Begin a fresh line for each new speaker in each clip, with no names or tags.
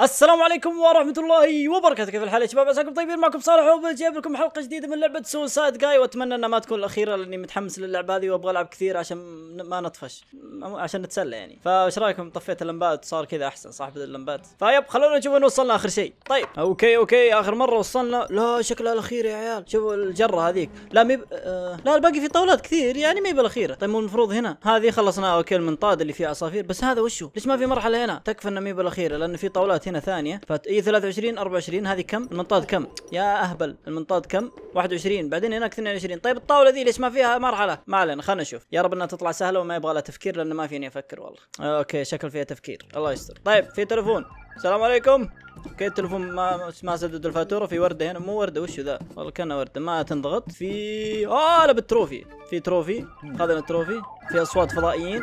السلام عليكم ورحمة الله وبركاته كيف الحال يا شباب عساكم طيبين معكم صالح جايب لكم حلقة جديدة من لعبة سوسايد جاي واتمنى انها ما تكون الاخيرة لاني متحمس للعبة هذه وابغى العب كثير عشان ما نطفش عشان نتسلى يعني فايش رايكم طفيت اللمبات صار كذا احسن صح بدل اللمبات فيب خلونا نشوف وين وصلنا اخر شيء طيب اوكي اوكي اخر مرة وصلنا لا شكلها الاخير يا عيال شوفوا الجرة هذيك لا ميب آه لا الباقي في طاولات كثير يعني ميب الاخيرة طيب مو المفروض هنا هذه خلصناها اوكي المنطاد اللي فيه عصافير بس هذا وشو ليش ما في مرحلة هنا تكفى انه ميب بالأخيرة لان في طاولات هنا ثانيه فاي 23 24 هذه كم المنطاد كم يا اهبل المنطاد كم 21 بعدين هناك 22 طيب الطاوله ذي ليش ما فيها مرحله ما علينا خلنا نشوف يا رب انها تطلع سهله وما يبغى لها تفكير لانه ما فيني افكر والله اوكي شكل فيها تفكير الله يستر طيب في تلفون السلام عليكم اوكي التلفون ما ما سدد الفاتوره في ورده هنا مو ورده وش ذا والله كانها ورده ما تنضغط في اه لا بالتروفي في تروفي خذنا التروفي في اصوات فضائيين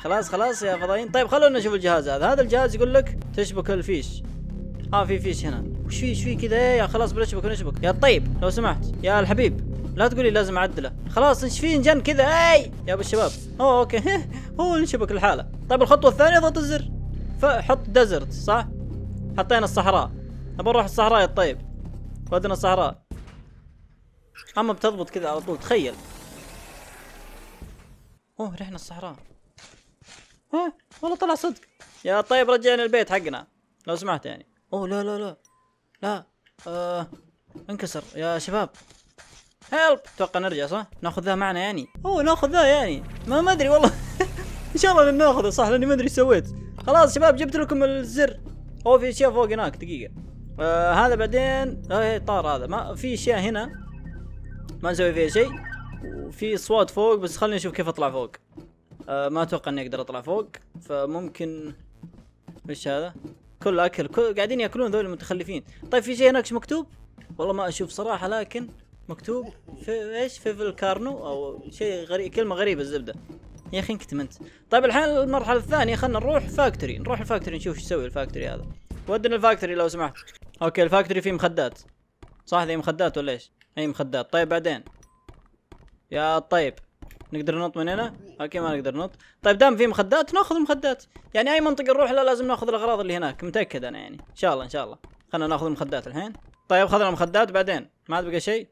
خلاص خلاص يا فضائيين طيب خلونا نشوف الجهاز هذا هذا الجهاز يقول لك تشبك الفيش اه في فيش هنا وش في شوي كذا إيه، يا خلاص بنشبك نشبك يا طيب لو سمحت يا الحبيب لا تقولي لازم اعدله خلاص ايش في انجن كذا اي يا ابو الشباب اوه اوكي هو نشبك الحاله طيب الخطوه الثانيه اضغط الزر فحط ديزرت صح؟ حطينا الصحراء نبغى نروح الصحراء يا طيب ودنا الصحراء اما بتضبط كذا على طول تخيل اوه رحنا الصحراء ها والله طلع صدق يا طيب رجعنا البيت حقنا لو سمحت يعني اوه لا لا لا لا آه انكسر يا شباب هيلب اتوقع نرجع صح؟ ناخذ ذا معنا يعني اوه ناخذ ذا يعني ما ما ادري والله ان شاء الله ناخذه صح لاني ما ادري ايش سويت خلاص شباب جبت لكم الزر او في اشياء فوق هناك دقيقه آه هذا بعدين آه إيه، طار هذا ما في اشياء هنا ما نسوي فيها شيء وفي اصوات فوق بس خليني اشوف كيف اطلع فوق آه ما اتوقع اني اقدر اطلع فوق فممكن ايش هذا كل اكل كل... قاعدين ياكلون ذول المتخلفين طيب في شيء هناك مكتوب والله ما اشوف صراحه لكن مكتوب في ايش فيفل كارنو او شيء غريب كلمه غريبه الزبده يا اخي انكتمنت طيب الحين المرحله الثانيه خلينا نروح فاكتوري نروح الفاكتوري نشوف ايش يسوي الفاكتوري هذا ودنا الفاكتوري لو سمحت اوكي الفاكتوري فيه مخدات صح ذي مخدات ولا ايش اي مخدات طيب بعدين يا طيب نقدر ننط من هنا اوكي ما نقدر ننط طيب دام في مخدات ناخذ المخدات يعني اي منطقه نروح لها لازم ناخذ الاغراض اللي هناك متاكد انا يعني ان شاء الله ان شاء الله خلينا ناخذ المخدات الحين طيب اخذنا المخدات بعدين ما عاد بقى شيء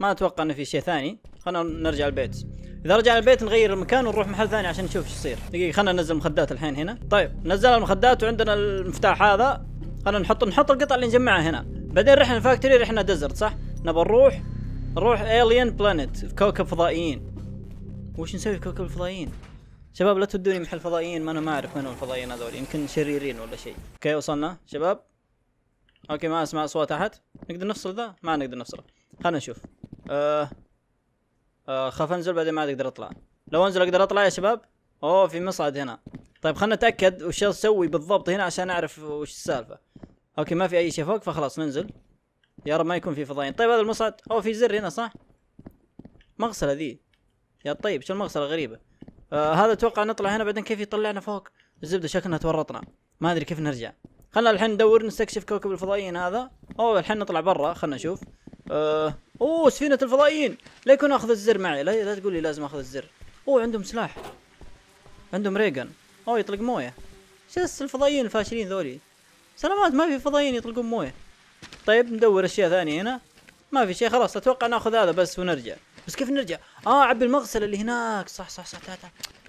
ما اتوقع انه في شيء ثاني خلينا نرجع البيت اذا رجعنا البيت نغير المكان ونروح محل ثاني عشان نشوف ايش يصير دقيقه خلينا ننزل المخدات الحين هنا طيب نزلنا المخدات وعندنا المفتاح هذا خلينا نحط نحط القطع اللي نجمعها هنا بعدين رحنا الفاكتوري رحنا ديزرت صح نبغى نروح نروح الين بلانيت في كوكب فضائيين وش نسوي في كوكب الفضائيين شباب لا تودوني محل فضائيين ما انا ما اعرف من الفضائيين هذول يمكن شريرين ولا شيء اوكي وصلنا شباب اوكي ما اسمع اصوات احد نقدر نفصل ذا ما نقدر نفصله خلينا نشوف أه آه، خاف انزل بعدين ما عاد اقدر اطلع لو انزل اقدر اطلع يا شباب اوه في مصعد هنا طيب خلنا نتاكد وش اسوي بالضبط هنا عشان اعرف وش السالفه اوكي ما في اي شيء فوق فخلاص ننزل يا رب ما يكون في فضائيين طيب هذا المصعد اوه في زر هنا صح مغسله ذي يا طيب شو المغسله غريبه آه هذا اتوقع نطلع هنا بعدين كيف يطلعنا فوق الزبده شكلنا تورطنا ما ادري كيف نرجع خلنا الحين ندور نستكشف كوكب الفضائيين هذا اوه الحين نطلع برا خلنا نشوف آه اوه سفينة الفضائيين لا يكون اخذ الزر معي لا, لا تقول لي لازم اخذ الزر اوه عندهم سلاح عندهم ريجن اوه يطلق مويه شس الفضائيين الفاشلين ذولي سلامات ما في فضائيين يطلقون مويه طيب ندور اشياء ثانية هنا ما في شيء خلاص اتوقع ناخذ هذا بس ونرجع بس كيف نرجع اه عبي المغسلة اللي هناك صح صح صح تعال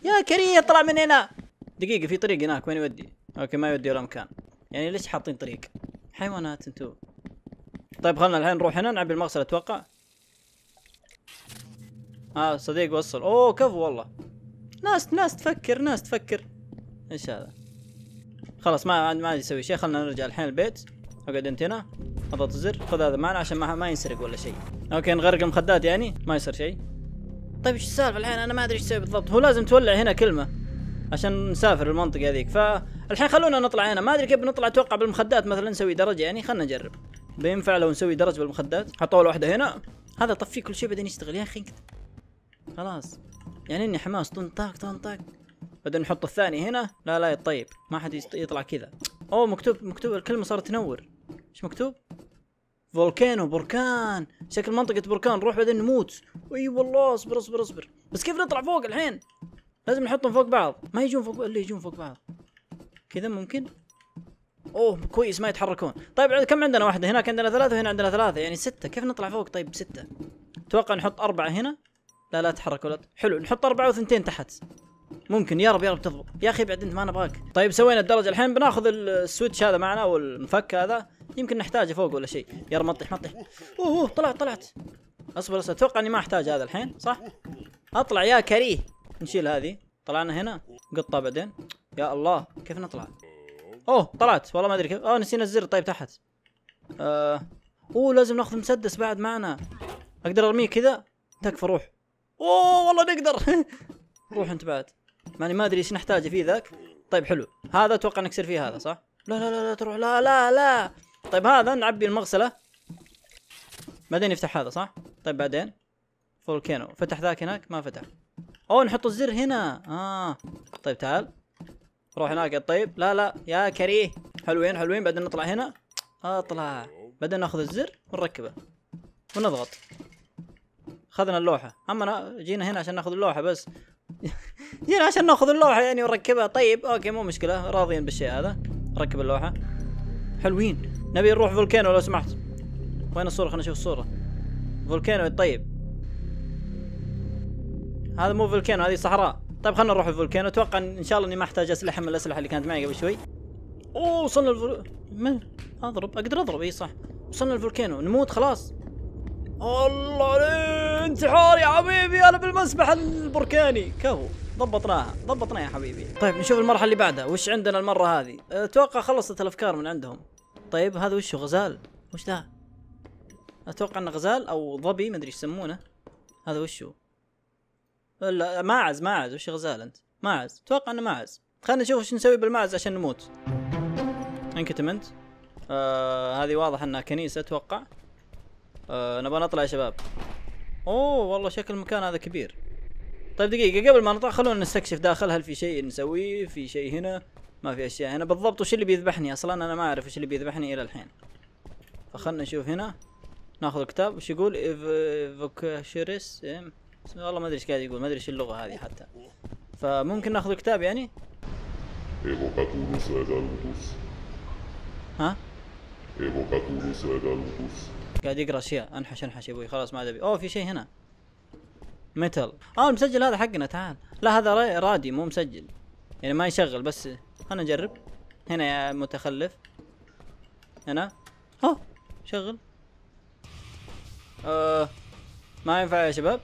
يا كريم طلع من هنا دقيقة في طريق هناك وين يودي اوكي ما يودي ولا مكان يعني ليش حاطين طريق حيوانات انتو طيب خلنا الحين نروح هنا نعبي المغسل اتوقع اه صديق وصل اوه كفو والله ناس ناس تفكر ناس تفكر ايش هذا خلاص ما ما يسوي شيء خلنا نرجع الحين البيت اقعد انت هنا اضغط الزر خذ هذا معنا عشان ما, ما ينسرق ولا شيء اوكي نغرق المخدات يعني ما يصير شيء طيب ايش السالفه الحين انا ما ادري ايش اسوي بالضبط هو لازم تولع هنا كلمه عشان نسافر المنطقه هذيك فالحين خلونا نطلع هنا ما ادري كيف بنطلع اتوقع بالمخدات مثلا نسوي درجه يعني خلنا نجرب بينفع لو نسوي درج بالمخدات حطوا اول واحده هنا هذا طفيه كل شيء بعدين يشتغل يا اخي خلاص يعني اني حماس طن طاق بعدين نحط الثاني هنا لا لا طيب ما حد يطلع كذا اوه مكتوب مكتوب الكلمه صارت تنور ايش مكتوب فولكانو بركان شكل منطقة بركان نروح بعدين نموت اي والله اصبر اصبر اصبر بس كيف نطلع فوق الحين لازم نحطهم فوق بعض ما يجون فوق اللي يجون فوق بعض كذا ممكن اوه كويس ما يتحركون طيب كم عندنا واحده هناك عندنا ثلاثه وهنا عندنا ثلاثه يعني سته كيف نطلع فوق طيب سته اتوقع نحط اربعه هنا لا لا تحرك ولا حلو نحط اربعه وثنتين تحت ممكن يا رب يا رب تضبط يا اخي ابعد انت ما نبغاك طيب سوينا الدرجه الحين بناخذ السويتش هذا معنا والمفك هذا يمكن نحتاجه فوق ولا شيء يا رب ما تطيح ما تطيح اوه اوه طلعت طلعت اصبر اصبر اتوقع اني ما احتاج هذا الحين صح اطلع يا كريه نشيل هذه طلعنا هنا قطه بعدين يا الله كيف نطلع اوه طلعت والله ما ادري كيف اه نسينا الزر طيب تحت آه. اوه لازم ناخذ مسدس بعد معنا اقدر ارميه كذا تكفى روح اوه والله نقدر روح انت بعد ماني ما ادري ايش نحتاجه فيه ذاك طيب حلو هذا اتوقع انك تصير فيه هذا صح لا لا لا لا تروح لا لا لا طيب هذا نعبي المغسله بعدين يفتح هذا صح طيب بعدين فولكينو فتح ذاك هناك ما فتح اوه نحط الزر هنا اه طيب تعال روح هناك طيب لا لا يا كريه حلوين حلوين بعدين نطلع هنا اطلع بعدين ناخذ الزر ونركبه ونضغط خذنا اللوحة اما جينا هنا عشان ناخذ اللوحة بس جينا عشان ناخذ اللوحة يعني ونركبها طيب اوكي مو مشكلة راضيين بالشيء هذا ركب اللوحة حلوين نبي نروح فولكانو لو سمحت وين الصورة خلينا نشوف الصورة فولكانو طيب هذا مو فولكانو هذه صحراء طيب خلينا نروح الفولكانو اتوقع ان شاء الله اني ما احتاج اسلحه من الاسلحه اللي كانت معي قبل شوي اوه وصلنا الفول من اضرب اقدر اضرب اي صح وصلنا الفولكانو نموت خلاص الله عليك انتحار يا حبيبي انا بالمسبح البركاني كفو ضبطناها ضبطناها يا حبيبي طيب نشوف المرحله اللي بعدها وش عندنا المره هذه اتوقع خلصت الافكار من عندهم طيب هذا وش غزال وش ذا اتوقع انه غزال او ظبي مدري ايش يسمونه هذا وش هو لا ماعز ماعز وش غزال انت؟ ماعز اتوقع انه ماعز خلينا نشوف وش نسوي بالماعز عشان نموت انكتم انت آه هذه واضح انها كنيسه اتوقع آه نبغى نطلع يا شباب اوه والله شكل المكان هذا كبير طيب دقيقه قبل ما نطلع خلونا نستكشف داخل هل في شيء نسويه في شيء هنا ما في اشياء هنا بالضبط وش اللي بيذبحني اصلا انا ما اعرف وش اللي بيذبحني الى الحين فخلنا نشوف هنا ناخذ الكتاب وش يقول ايفوكاشيريس إيه. والله ما ادري ايش قاعد يقول ما ادري ايش اللغه هذه حتى فممكن ناخذ الكتاب يعني ها قاعد يقرا اشياء انحش انحش يا ابوي خلاص ما عاد ابي اوه في شيء هنا ميتال اه المسجل هذا حقنا تعال لا هذا رادي مو مسجل يعني ما يشغل بس خلنا نجرب هنا يا متخلف هنا اوه شغل آه ما ينفع يا شباب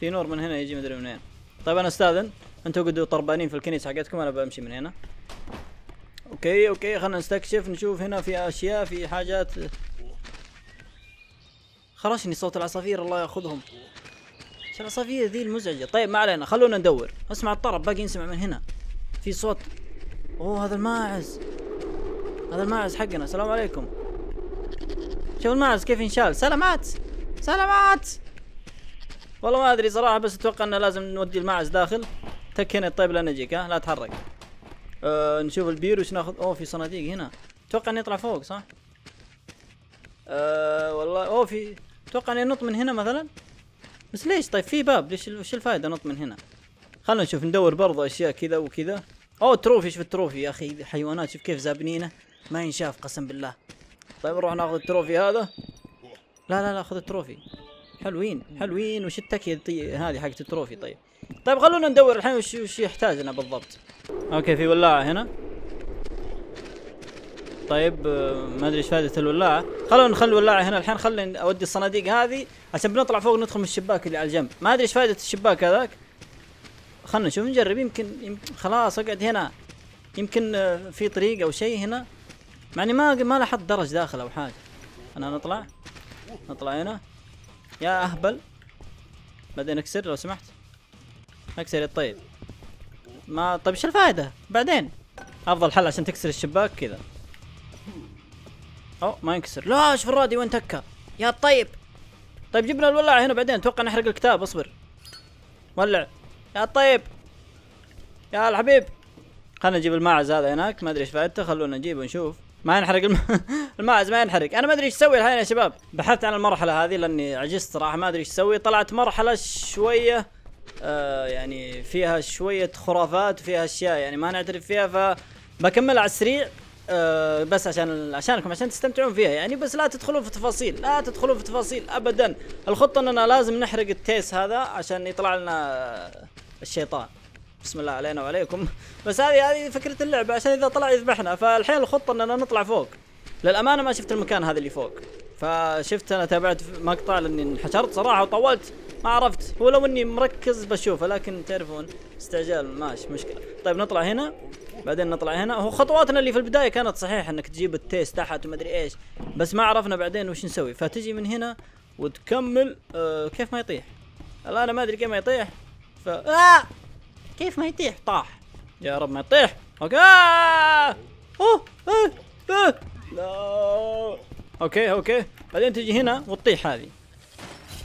في نور من هنا يجي مدري من وين طيب انا استاذن انتوا قدوا طربانين في الكنيسه حقتكم انا بمشي من هنا اوكي اوكي خلنا نستكشف نشوف هنا في اشياء في حاجات خرشني صوت العصافير الله ياخذهم العصافير ذي المزعجه طيب ما علينا خلونا ندور اسمع الطرب باقي نسمع من هنا في صوت اوه هذا الماعز هذا الماعز حقنا السلام عليكم شوف الماعز كيف ينشال سلامات سلامات والله ما ادري صراحه بس اتوقع انه لازم نودي الماعز داخل تك هنا طيب لا نجيك ها لا تحرك أه نشوف البير وش ناخذ اوه في صناديق هنا اتوقع انه يطلع فوق صح أه والله اوه في اتوقع انه ينط من هنا مثلا بس ليش طيب في باب ليش وش الفائده نط من هنا خلنا نشوف ندور برضه اشياء كذا وكذا اوه تروفي شوف التروفي يا اخي حيوانات شوف كيف زابنينه ما ينشاف قسم بالله طيب نروح ناخذ التروفي هذا لا لا لا خذ التروفي حلوين حلوين وش التكيه طي... هذه حقت التروفي طيب طيب خلونا ندور الحين وش وش يحتاجنا بالضبط اوكي في ولاعه هنا طيب ما ادري ايش فائده الولاعه خلونا نخلي الولاعه هنا الحين خلينا اودي الصناديق هذه عشان بنطلع فوق ندخل من الشباك اللي على الجنب ما ادري ايش فائده الشباك هذاك خلنا نشوف نجرب يمكن, يمكن خلاص اقعد هنا يمكن آه، في طريق او شيء هنا مع اني ما ما لاحظت درج داخل او حاجه انا نطلع نطلع هنا يا اهبل بعدين اكسر لو سمحت اكسر الطيب ما طيب ايش الفائده بعدين افضل حل عشان تكسر الشباك كذا او ما ينكسر لا شوف الرادي وين تكه يا الطيب طيب, طيب جبنا الولع هنا بعدين اتوقع نحرق الكتاب اصبر ولع يا الطيب يا الحبيب خلنا نجيب الماعز هذا هناك ما ادري ايش فائدته خلونا نجيبه ونشوف ما ينحرق الم... الماعز ما ينحرق انا ما ادري ايش اسوي الحين يا شباب بحثت عن المرحله هذه لاني عجزت صراحه ما ادري ايش اسوي طلعت مرحله شويه آه يعني فيها شويه خرافات وفيها اشياء يعني ما نعترف فيها فبكمل على السريع أه بس عشان عشانكم عشان تستمتعون فيها يعني بس لا تدخلون في تفاصيل لا تدخلون في تفاصيل ابدا الخطه اننا لازم نحرق التيس هذا عشان يطلع لنا الشيطان بسم الله علينا وعليكم بس هذه هذه فكره اللعبه عشان اذا طلع يذبحنا فالحين الخطه اننا نطلع فوق للامانه ما شفت المكان هذا اللي فوق فشفت انا تابعت مقطع لاني انحشرت صراحه وطولت ما عرفت هو لو اني مركز بشوفه لكن تعرفون استعجال ماشي مشكله طيب نطلع هنا بعدين نطلع هنا هو خطواتنا اللي في البدايه كانت صحيحه انك تجيب التيس تحت وما ادري ايش بس ما عرفنا بعدين وش نسوي فتجي من هنا وتكمل آه كيف ما يطيح الان انا ما ادري كيف ما يطيح ف آه كيف ما يطيح طاح يا رب ما يطيح اوكي اوه آه. آه. لا اوكي اوكي بعدين تجي هنا وتطيح هذه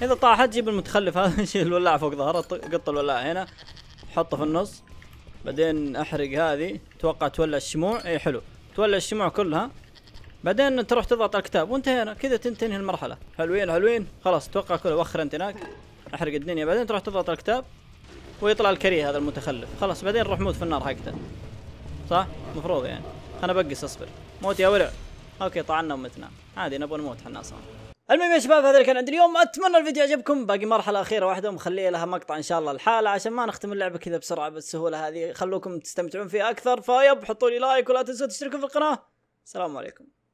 اذا طاحت جيب المتخلف هذا شيل الولاعه فوق ظهره قط الولاعه هنا حطه في النص بعدين احرق هذه توقع تولع الشموع اي حلو تولع الشموع كلها بعدين تروح تضغط على الكتاب وانتهينا كذا تنتهي المرحله حلوين حلوين خلاص توقع كله وخر انت هناك احرق الدنيا بعدين تروح تضغط على الكتاب ويطلع الكريه هذا المتخلف خلاص بعدين نروح موت في النار حقته صح مفروض يعني خلنا بقص اصبر موت يا ورع اوكي طعنا ومتنا عادي نبغى نموت حنا اصلا المهم يا شباب هذا اللي كان عندي اليوم اتمنى الفيديو عجبكم باقي مرحله اخيره واحده ومخليه لها مقطع ان شاء الله الحالة عشان ما نختم اللعبه كذا بسرعه بالسهوله هذه خلوكم تستمتعون فيها اكثر فيب حطوا لي لايك ولا تنسوا تشتركوا في القناه السلام عليكم